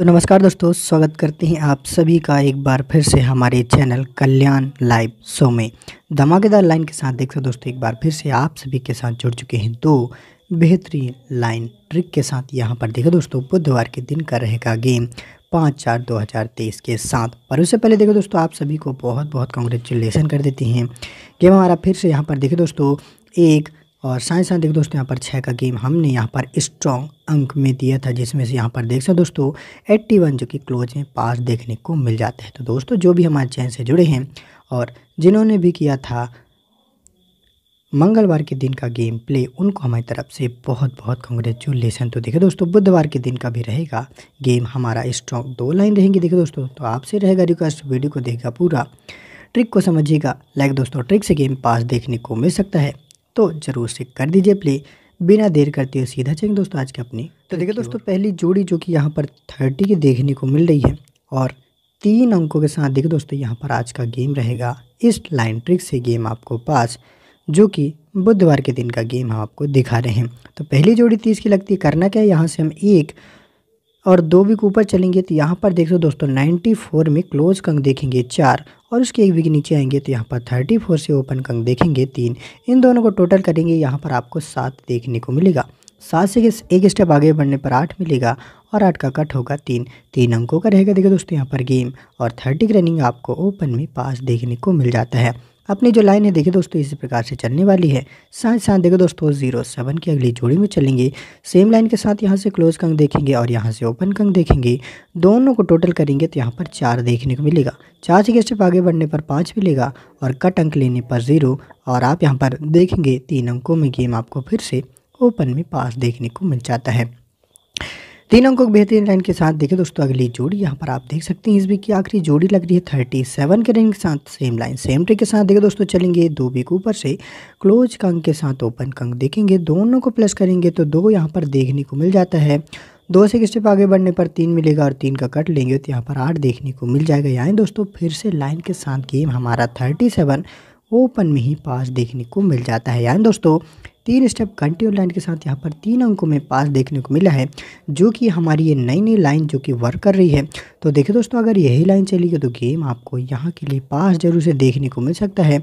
तो नमस्कार दोस्तों स्वागत करते हैं आप सभी का एक बार फिर से हमारे चैनल कल्याण लाइव शो में धमाकेदार लाइन के साथ देख सकते दोस्तों एक बार फिर से आप सभी के साथ जुड़ चुके हैं दो तो बेहतरीन लाइन ट्रिक के साथ यहाँ पर देखो दोस्तों बुधवार के दिन का रहेगा गेम पाँच चार दो हज़ार तेईस के साथ पर उससे पहले देखो दोस्तों आप सभी को बहुत बहुत कॉन्ग्रेचुलेसन कर देते हैं गेम हमारा फिर से यहाँ पर देखे दोस्तों एक और साथ साथ देखो दोस्तों यहाँ पर छः का गेम हमने यहाँ पर स्ट्रॉन्ग अंक में दिया था जिसमें से यहाँ पर देख सकते दोस्तों एट्टी वन जो कि क्लोज में पास देखने को मिल जाते हैं तो दोस्तों जो भी हमारे चैन से जुड़े हैं और जिन्होंने भी किया था मंगलवार के दिन का गेम प्ले उनको हमारी तरफ से बहुत बहुत कॉन्ग्रेचुलेसन तो देखे दोस्तों बुधवार के दिन का भी रहेगा गेम हमारा स्ट्रॉन्ग दो लाइन रहेंगी देखे दोस्तों तो आपसे रहेगा रिक्वेस्ट वीडियो को देखेगा पूरा ट्रिक को समझिएगा लाइक दोस्तों ट्रिक से गेम पास देखने को मिल सकता है तो ज़रूर से कर दीजिए प्ले बिना देर करते हुए सीधा चलेंगे दोस्तों आज के अपने तो देखिए दोस्तों पहली जोड़ी जो कि यहाँ पर थर्टी की देखने को मिल रही है और तीन अंकों के साथ देखिए दोस्तों यहाँ पर आज का गेम रहेगा इस लाइन ट्रिक से गेम आपको पास जो कि बुधवार के दिन का गेम हम आपको दिखा रहे हैं तो पहली जोड़ी तीस की लगती है करना क्या है यहाँ से हम एक और दो वीक ऊपर चलेंगे तो यहाँ पर देख दोस्तों नाइन्टी फोर में क्लोज कंक देखेंगे चार और उसके एक वीक नीचे आएंगे तो यहाँ पर थर्टी फोर से ओपन कंग देखेंगे तीन इन दोनों को टोटल करेंगे यहाँ पर आपको सात देखने को मिलेगा सात से एक स्टेप आगे बढ़ने पर आठ मिलेगा और आठ का कट होगा तीन तीन अंकों का रहेगा देखिए दोस्तों यहाँ पर गेम और थर्टी की रनिंग आपको ओपन में पास देखने को मिल जाता है अपनी जो लाइन है देखिए दोस्तों इसी प्रकार से चलने वाली है साथ साथ देखो दोस्तों जीरो सेवन की अगली जोड़ी में चलेंगे सेम लाइन के साथ यहाँ से क्लोज कंग देखेंगे और यहाँ से ओपन कंग देखेंगे दोनों को टोटल करेंगे तो यहाँ पर चार देखने को मिलेगा चार से स्टेप आगे बढ़ने पर पाँच मिलेगा और कट अंक लेने पर ज़ीरो और आप यहाँ पर देखेंगे तीन अंकों में गेम आपको फिर से ओपन में पास देखने को मिल जाता है तीन अंकों की बेहतरीन लाइन के साथ देखिए दोस्तों अगली जोड़ी यहाँ पर आप देख सकते हैं इस बी की आखिरी जोड़ी लग रही है थर्टी सेवन के रैंक के साथ सेम लाइन सेम ट्रिक के साथ देखिए दोस्तों चलेंगे दो बी को ऊपर से क्लोज कंग के साथ ओपन कंग देखेंगे दोनों को प्लस करेंगे तो दो यहाँ पर देखने को मिल जाता है दो से एक स्टेप आगे बढ़ने पर तीन मिलेगा और तीन का कट लेंगे तो यहाँ पर आठ देखने को मिल जाएगा यहाँ दोस्तों फिर से लाइन के साथ गेम हमारा थर्टी सेवन ओपन में ही पास देखने को मिल जाता है यानी दोस्तों तीन स्टेप कंटिन्यू लाइन के साथ यहाँ पर तीन अंकों में पास देखने को मिला है जो कि हमारी ये नई नई लाइन जो कि वर्क कर रही है तो देखिए दोस्तों अगर यही लाइन चली गई तो गेम आपको यहाँ के लिए पास जरूर से देखने को मिल सकता है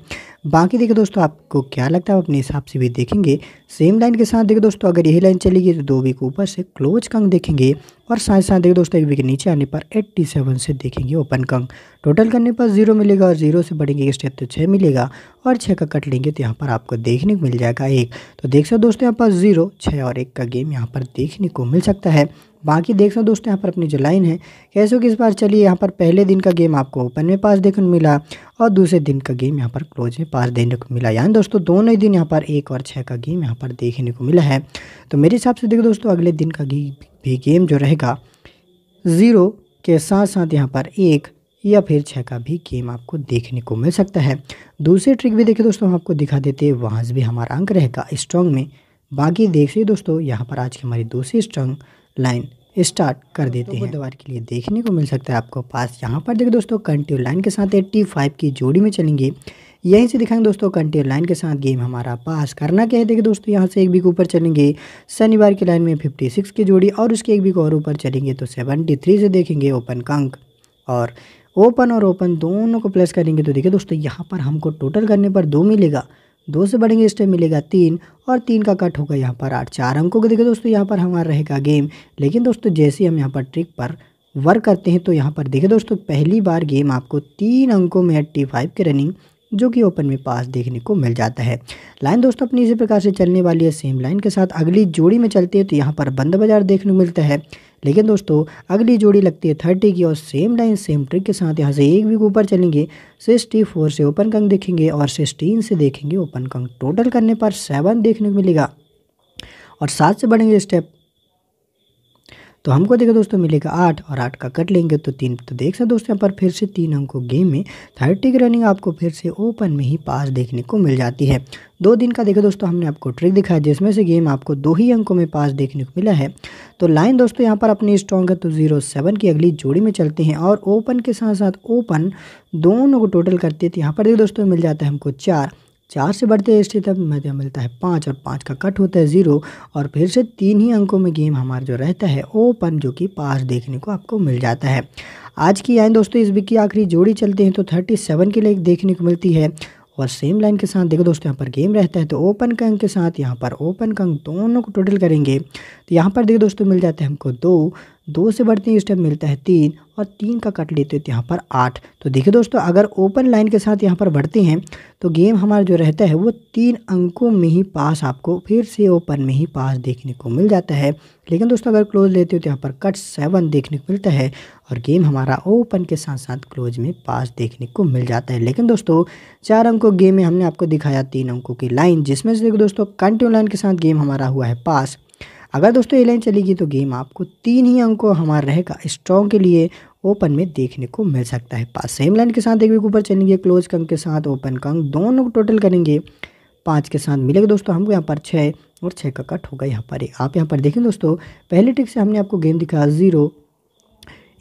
बाकी देखिए दोस्तों आपको क्या लगता है अपने हिसाब से भी देखेंगे सेम लाइन के साथ देखिए दोस्तों अगर यही लाइन चलेगी तो दो वीक ऊपर से क्लोज कंग देखेंगे और साथ साथ देखिए दोस्तों एक वीक नीचे आने पर 87 से देखेंगे ओपन कंग टोटल करने पर जीरो मिलेगा और जीरो से बढ़ेंगे स्टेप तो छः मिलेगा और छः का कट लेंगे तो यहाँ पर आपको देखने को मिल जाएगा एक तो देख सकते दोस्तों यहाँ पर जीरो छः और एक का गेम यहाँ पर देखने को मिल सकता है बाकी देख सकते हो दोस्तों यहाँ पर अपनी जो लाइन है कैसे कि इस बार चलिए यहाँ पर पहले दिन का गेम आपको ओपन में पास देखने को मिला और दूसरे दिन का गेम यहाँ पर क्लोज में पास देखने को मिला यानी दोस्तों दोनों ही दिन यहाँ पर एक और छः का गेम यहाँ पर देखने को मिला है तो मेरे हिसाब से देखो दोस्तों अगले दिन का भी गेम जो रहेगा ज़ीरो के साथ साथ यहाँ पर एक या फिर छः का भी गेम आपको देखने को मिल सकता है दूसरे ट्रिक भी देखिए दोस्तों हम आपको दिखा देते हैं वहाँ से भी हमारा अंक रहेगा स्ट्रॉन्ग में बाकी देखिए दोस्तों यहाँ पर आज की हमारी दूसरी स्ट्रॉन्ग लाइन स्टार्ट कर देते हैं दीवार के लिए देखने को मिल सकता है आपको पास यहाँ पर देखिए दोस्तों कंटिन्यू लाइन के साथ एट्टी फाइव की जोड़ी में चलेंगे यहीं से दिखाएंगे दोस्तों कंटिन्यू लाइन के साथ गेम हमारा पास करना क्या है देखिए दोस्तों यहाँ से एक बीक ऊपर चलेंगे शनिवार की लाइन में फिफ्टी सिक्स की जोड़ी और उसके एक बीक और ऊपर चलेंगे तो सेवनटी थ्री से देखेंगे ओपन कंक और ओपन और ओपन दोनों को प्लस करेंगे तो देखिए दोस्तों यहाँ पर हमको टोटल करने पर दो मिलेगा दो से बढ़ेंगे इस टाइम मिलेगा तीन और तीन का कट होगा यहाँ पर आठ चार अंकों को देखिए दोस्तों यहाँ पर हमारा रहेगा गेम लेकिन दोस्तों जैसे हम यहाँ पर ट्रिक पर वर्क करते हैं तो यहाँ पर देखिए दोस्तों पहली बार गेम आपको तीन अंकों में टी फाइव के रनिंग जो कि ओपन में पास देखने को मिल जाता है लाइन दोस्तों अपनी इसी प्रकार से चलने वाली है सेम लाइन के साथ अगली जोड़ी में चलती है तो यहाँ पर बंद बाजार देखने को मिलता है लेकिन दोस्तों अगली जोड़ी लगती है थर्टी की और सेम लाइन सेम ट्रिक के साथ यहाँ से एक वीक ऊपर चलेंगे सिक्सटी फोर से ओपन कंग देखेंगे और सिक्सटीन से देखेंगे ओपन कंग टोटल करने पर सेवन देखने को मिलेगा और सात से बढ़ेंगे स्टेप तो हमको देखो दोस्तों मिलेगा आठ और आठ का कट लेंगे तो तीन तो देख सकते दोस्तों यहाँ पर फिर से तीन अंकों गेम में थर्टी की रनिंग आपको फिर से ओपन में ही पास देखने को मिल जाती है दो दिन का देखो दोस्तों हमने आपको ट्रिक दिखाया जिसमें से गेम आपको दो ही अंकों में पास देखने को मिला है तो लाइन दोस्तों यहाँ पर अपनी स्ट्रॉन्ग है तो जीरो सेवन की अगली जोड़ी में चलते हैं और ओपन के साथ साथ ओपन दोनों को टोटल करते तो यहाँ पर देखो दोस्तों मिल जाता है हमको चार चार से बढ़ते हैं स्थित मध्य मिलता है पाँच और पाँच का कट होता है ज़ीरो और फिर से तीन ही अंकों में गेम हमारा जो रहता है ओपन जो कि पास देखने को आपको मिल जाता है आज की आए दोस्तों इस बिक की आखिरी जोड़ी चलते हैं तो थर्टी सेवन की लाइन देखने को मिलती है और सेम लाइन के साथ देखो दोस्तों यहाँ पर गेम रहता है तो ओपन अंक के साथ यहाँ पर ओपन अंक दोनों को टोटल करेंगे तो यहाँ पर देखो दोस्तों मिल जाते हैं हमको दो दो से बढ़ते ही स्टेप मिलता है तीन और तीन का कट लेते हैं तो यहाँ पर आठ तो देखिए दोस्तों अगर ओपन लाइन के साथ यहाँ पर बढ़ते हैं तो गेम हमारा जो रहता है वो तीन अंकों में ही पास आपको फिर से ओपन में ही पास देखने को मिल जाता है लेकिन दोस्तों अगर क्लोज लेते हो तो यहाँ पर कट सेवन देखने को मिलता है और गेम हमारा ओपन के साथ साथ क्लोज में पास देखने को मिल जाता है लेकिन दोस्तों चार अंकों गेम में हमने आपको दिखाया तीन अंकों की लाइन जिसमें से देखो दोस्तों कंटिन्यू लाइन के साथ गेम हमारा हुआ है पास अगर दोस्तों ये लाइन चलेगी तो गेम आपको तीन ही अंकों हमारा रहेगा स्ट्रॉन्ग के लिए ओपन में देखने को मिल सकता है पास सेम लाइन के साथ एक वीक ऊपर चलेंगे क्लोज कंग के साथ ओपन कंग दोनों को टोटल करेंगे पाँच के साथ मिलेगा दोस्तों हमको यहाँ पर छः और छः का कट होगा यहाँ पर आप यहाँ पर देखें दोस्तों पहले ट्रिक से हमने आपको गेम दिखाया ज़ीरो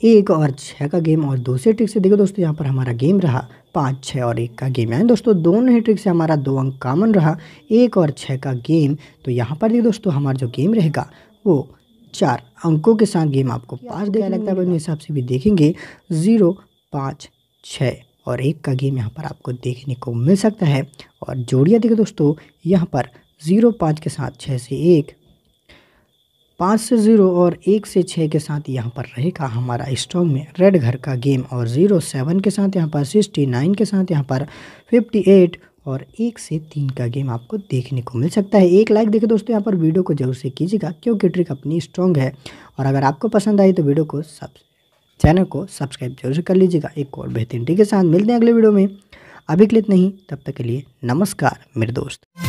एक और छः का गेम और दूसरे ट्रिक से देखो दोस्तों यहाँ पर हमारा गेम रहा पाँच छः और एक का गेम यानी दोस्तों दोनों ही ट्रिक से हमारा दो अंक कामन रहा एक और छः का गेम तो यहाँ पर भी दोस्तों हमारा जो गेम रहेगा वो चार अंकों के साथ गेम आपको पाँच देखा लगता है अपने हिसाब से भी देखेंगे ज़ीरो पाँच छः और एक का गेम यहाँ पर आपको देखने को मिल सकता है और जोड़िया देखिए दोस्तों यहाँ पर ज़ीरो पाँच के साथ छः से एक पाँच से ज़ीरो और एक से छः के साथ यहाँ पर रहेगा हमारा स्ट्रॉन्ग में रेड घर का गेम और ज़ीरो सेवन के साथ यहाँ पर सिक्सटी नाइन के साथ यहाँ पर फिफ्टी एट और एक से तीन का गेम आपको देखने को मिल सकता है एक लाइक देखे दोस्तों यहाँ पर वीडियो को जरूर से कीजिएगा क्योंकि ट्रिक अपनी स्ट्रॉन्ग है और अगर आपको पसंद आई तो वीडियो को सब चैनल को सब्सक्राइब जरूर कर लीजिएगा एक और बेहतरीन ट्रिक के साथ मिलते हैं अगले वीडियो में अभी क्लित नहीं तब तक के लिए नमस्कार मेरे दोस्त